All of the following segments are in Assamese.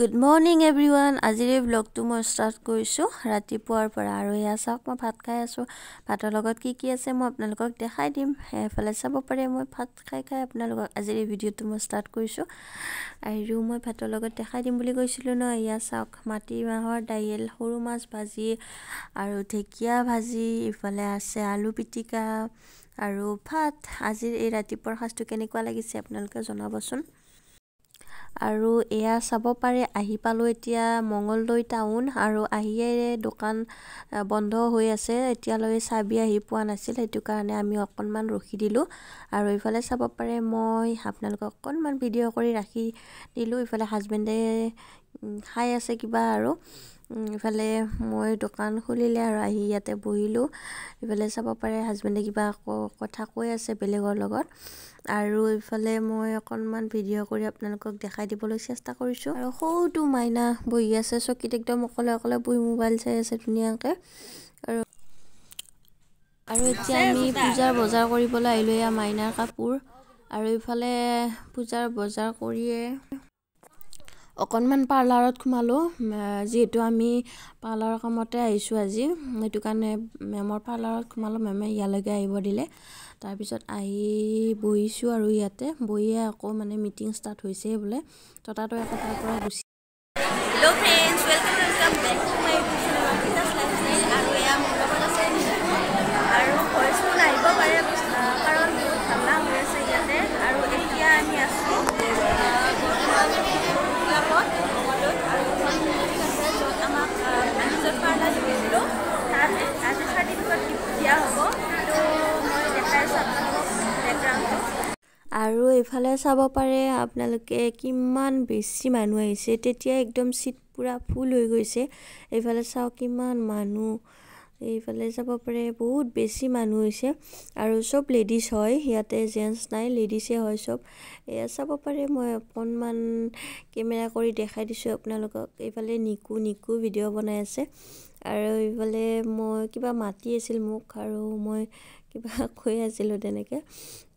গুড মৰ্ণিং এভৰি ওৱান আজিৰ এই ব্লগটো মই ষ্টাৰ্ট কৰিছোঁ ৰাতিপুৱাৰ পৰা আৰু এয়া চাওক মই ভাত খাই আছোঁ ভাতৰ লগত কি কি আছে মই আপোনালোকক দেখাই দিম সেইফালে চাব পাৰে মই ভাত খাই খাই আপোনালোকক আজিৰ এই ভিডিঅ'টো মই ষ্টাৰ্ট কৰিছোঁ আৰু মই ভাতৰ লগত দেখাই দিম বুলি কৈছিলোঁ ন এয়া চাওক মাটিমাহৰ দাইল সৰু মাছ ভাজি আৰু ঢেকীয়া ভাজি ইফালে আছে আলু পিটিকা আৰু ভাত আজিৰ এই ৰাতিপুৱাৰ সাঁজটো কেনেকুৱা লাগিছে আপোনালোকে জনাবচোন আৰু এয়া চাব পাৰে আহি পালোঁ এতিয়া মঙলদৈ টাউন আৰু আহিয়ে দোকান বন্ধ হৈ আছে এতিয়ালৈ চাবি আহি পোৱা নাছিল সেইটো কাৰণে আমি অকণমান ৰখি দিলোঁ আৰু ইফালে চাব পাৰে মই আপোনালোকক অকণমান ভিডিঅ' কৰি ৰাখি দিলোঁ ইফালে হাজবেণ্ডে খাই আছে কিবা আৰু ইফালে মই দোকান খুলিলে আৰু আহি ইয়াতে বহিলোঁ ইফালে চাব পাৰে হাজবেণ্ডে কিবা কথা কৈ আছে বেলেগৰ লগত আৰু ইফালে মই অকণমান ভিডিঅ' কৰি আপোনালোকক দেখাই দিবলৈ চেষ্টা কৰিছোঁ আৰু সৌটো মাইনা বহি আছে চকীত একদম অকলে অকলে বহি মোবাইল চাই আছে ধুনীয়াকৈ আৰু আৰু এতিয়া আমি পূজাৰ বজাৰ কৰিবলৈ আহিলোঁ এয়া মাইনাৰ কাপোৰ আৰু ইফালে পূজাৰ বজাৰ কৰিয়ে অকণমান পাৰ্লাৰত সোমালোঁ যিহেতু আমি পাৰ্লাৰৰ কামতে আহিছোঁ আজি সেইটো কাৰণে মেমৰ পাৰ্লাৰত সোমালোঁ মেমে ইয়ালৈকে আহিব দিলে তাৰপিছত আহি বহিছোঁ আৰু ইয়াতে বহিয়ে আকৌ মানে মিটিং ষ্টাৰ্ট হৈছেই বোলে ততাতৈয়াকৈ পৰা গুচি আৰু এইফালে চাব পাৰে আপোনালোকে কিমান বেছি মানুহ আহিছে তেতিয়া একদম চিট পূৰা ফুল হৈ গৈছে এইফালে চাওক কিমান মানুহ এইফালে চাব পাৰে বহুত বেছি মানুহ হৈছে আৰু চব লেডিজ হয় ইয়াতে জেন্টছ নাই লেডিজে হয় চব এয়া চাব পাৰে মই অকণমান কেমেৰা কৰি দেখাই দিছোঁ আপোনালোকক এইফালে নিকু নিকু ভিডিঅ' বনাই আছে আৰু ইফালে মই কিবা মাতি আছিল মোক আৰু মই কিবা কৈ আছিলোঁ তেনেকৈ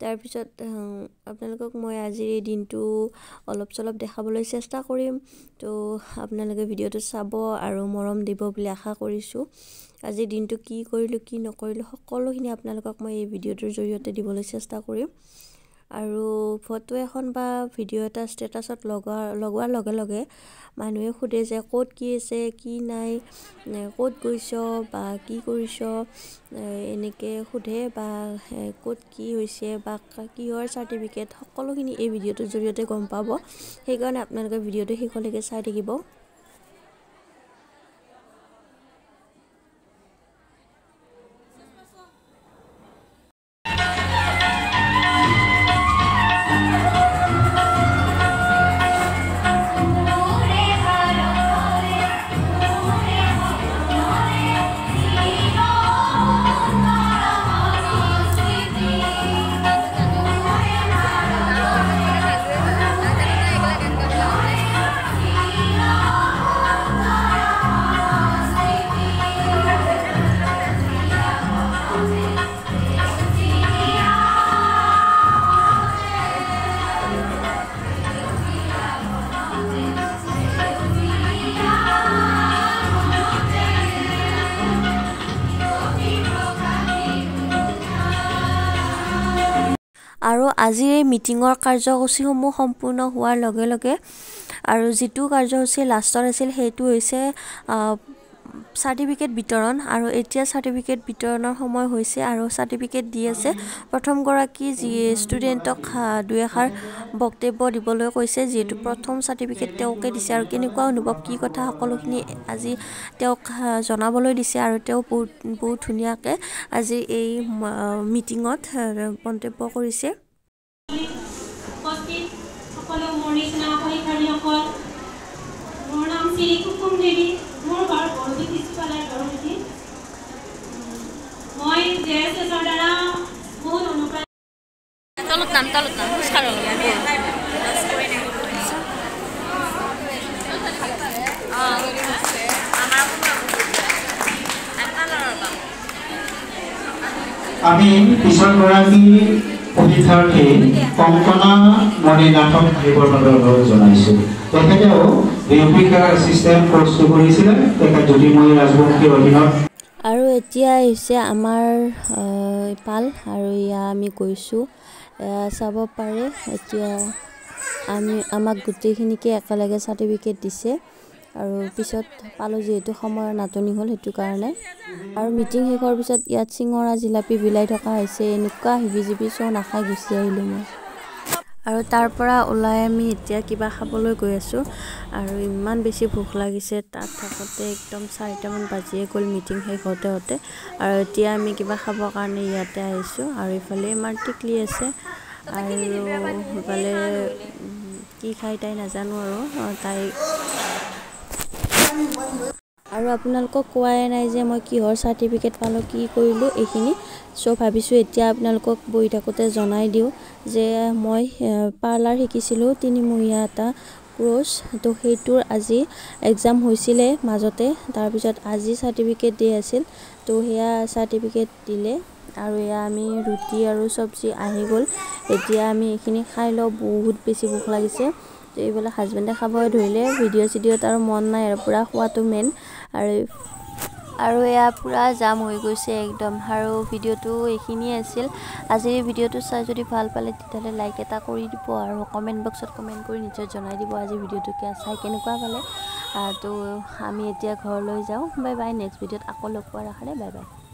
তাৰপিছত আপোনালোকক মই আজিৰ এই দিনটো অলপ চলপ দেখাবলৈ চেষ্টা কৰিম তো আপোনালোকে ভিডিঅ'টো চাব আৰু মৰম দিব বুলি আশা কৰিছোঁ আজি দিনটো কি কৰিলোঁ কি নকৰিলোঁ সকলোখিনি আপোনালোকক মই এই ভিডিঅ'টোৰ জৰিয়তে দিবলৈ চেষ্টা কৰিম আৰু ফটো এখন বা ভিডিঅ' এটা ষ্টেটাছত লগোৱাৰ লগোৱাৰ লগে লগে মানুহে সোধে যে ক'ত কি আছে কি নাই ক'ত গৈছ বা কি কৰিছ এনেকৈ সোধে বা ক'ত কি হৈছে বা কিহৰ চাৰ্টিফিকেট সকলোখিনি এই ভিডিঅ'টোৰ জৰিয়তে গম পাব সেইকাৰণে আপোনালোকে ভিডিঅ'টো শেষলৈকে চাই থাকিব আৰু আজিৰ এই মিটিঙৰ কাৰ্যসূচীসমূহ সম্পূৰ্ণ হোৱাৰ লগে লগে আৰু যিটো কাৰ্যসূচী লাষ্টত আছিল সেইটো হৈছে চাৰ্টিফিকেট বিতৰণ আৰু এতিয়া চাৰ্টিফিকেট বিতৰণৰ সময় হৈছে আৰু চাৰ্টিফিকেট দি আছে প্ৰথমগৰাকী যি ষ্টুডেণ্টক দুই এষাৰ বক্তব্য দিবলৈ কৈছে যিহেতু প্ৰথম চাৰ্টিফিকেট তেওঁকে দিছে আৰু কেনেকুৱা অনুভৱ কি কথা সকলোখিনি আজি তেওঁক জনাবলৈ দিছে আৰু তেওঁ বহুত বহুত ধুনীয়াকৈ আজি এই মিটিঙত মন্তব্য কৰিছে tam, tam, tam, z Karolą. Ja wiem. আমি পিছৰগৰাকী অতিথাৰ্থী কংকনা মণি নাটক আহিবৰ বাবে অনুৰোধ জনাইছোঁ তেখেতেও ৰিউপিকাৰ ছিষ্টেম কৰিছিলে তেখেত জ্যোতিময়ী ৰাজবংশীৰ অধীনত আৰু এতিয়া আহিছে আমাৰ ইপাল আৰু ইয়াত আমি গৈছোঁ চাব পাৰে এতিয়া আমি আমাক গোটেইখিনিকে একেলগে চাৰ্টিফিকেট দিছে আৰু পিছত পালোঁ যিহেতু সময়ৰ নাটনি হ'ল সেইটো কাৰণে আৰু মিটিং শেষৰ পিছত ইয়াত চিঙৰা জিলাপি বিলাই থকা হৈছে এনেকুৱা হিবি জিবি চ' নাখাই গুচি আহিলোঁ মই আৰু তাৰ পৰা ওলাই আমি এতিয়া কিবা খাবলৈ গৈ আছোঁ আৰু ইমান বেছি ভোক লাগিছে তাত থাকোঁতে একদম চাৰিটামান বাজিয়ে গ'ল মিটিং শেষ হওঁতে হওঁতে আৰু এতিয়া আমি কিবা খাবৰ কাৰণে ইয়াতে আহিছোঁ আৰু ইফালে আমাৰ টিকলি আছে আৰু সেইফালে কি খাই তাই নাজানো আৰু তাই আৰু আপোনালোকক কোৱাই নাই যে মই কিহৰ চাৰ্টিফিকেট পালোঁ কি কৰিলোঁ এইখিনি চ' ভাবিছোঁ এতিয়া আপোনালোকক বহি থাকোঁতে জনাই দিওঁ যে মই পাৰ্লাৰ শিকিছিলোঁ তিনিমহীয়া এটা ক'ৰ্চ ত' সেইটোৰ আজি এক্সাম হৈছিলে মাজতে তাৰপিছত আজি চাৰ্টিফিকেট দি আছিল ত' সেয়া চাৰ্টিফিকেট দিলে আৰু এয়া আমি ৰুটি আৰু চব্জি আহি গ'ল এতিয়া আমি এইখিনি খাই লওঁ বহুত বেছি ভোক লাগিছে এইবিলাক হাজবেণ্ডে খাব ধৰিলে ভিডিঅ' চিডিঅ'ত আৰু মন নাই আৰু পূৰা খোৱাটো মেইন আৰু আৰু এয়া পূৰা জাম হৈ গৈছে একদম আৰু ভিডিঅ'টো এইখিনিয়ে আছিল আজিৰ ভিডিঅ'টো চাই যদি ভাল পালে তেতিয়াহ'লে লাইক এটা কৰি দিব আৰু কমেণ্ট বক্সত কমেণ্ট কৰি নিজৰ জনাই দিব আজি ভিডিঅ'টো কিয় চাই কেনেকুৱা পালে তো আমি এতিয়া ঘৰলৈ যাওঁ বাই বাই নেক্সট ভিডিঅ'ত আকৌ লগ পোৱাৰ আশাৰে বাই বাই